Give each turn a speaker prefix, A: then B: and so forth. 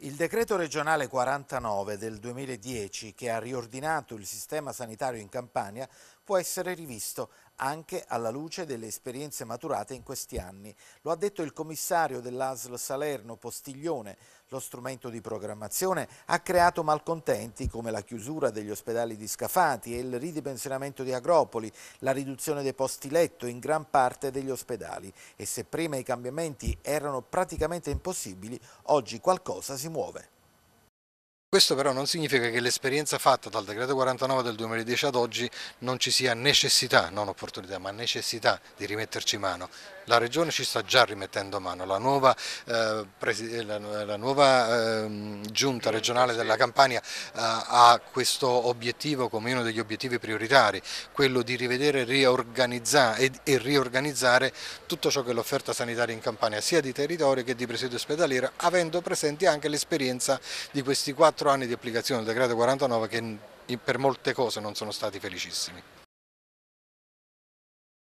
A: Il decreto regionale 49 del 2010 che ha riordinato il sistema sanitario in Campania può essere rivisto anche alla luce delle esperienze maturate in questi anni. Lo ha detto il commissario dell'ASL Salerno Postiglione. Lo strumento di programmazione ha creato malcontenti come la chiusura degli ospedali di Scafati e il ridimensionamento di Agropoli, la riduzione dei posti letto in gran parte degli ospedali. E se prima i cambiamenti erano
B: praticamente impossibili, oggi qualcosa si muove. Questo però non significa che l'esperienza fatta dal decreto 49 del 2010 ad oggi non ci sia necessità, non opportunità, ma necessità di rimetterci mano. La Regione ci sta già rimettendo mano, la nuova, eh, eh la, la nuova eh, giunta regionale della Campania eh, ha questo obiettivo come uno degli obiettivi prioritari, quello di rivedere e, e riorganizzare tutto ciò che è l'offerta sanitaria in Campania, sia di territorio che di presidio ospedaliero, avendo presenti anche l'esperienza di questi quattro quattro anni di applicazione del decreto 49 che per molte cose non sono stati felicissimi.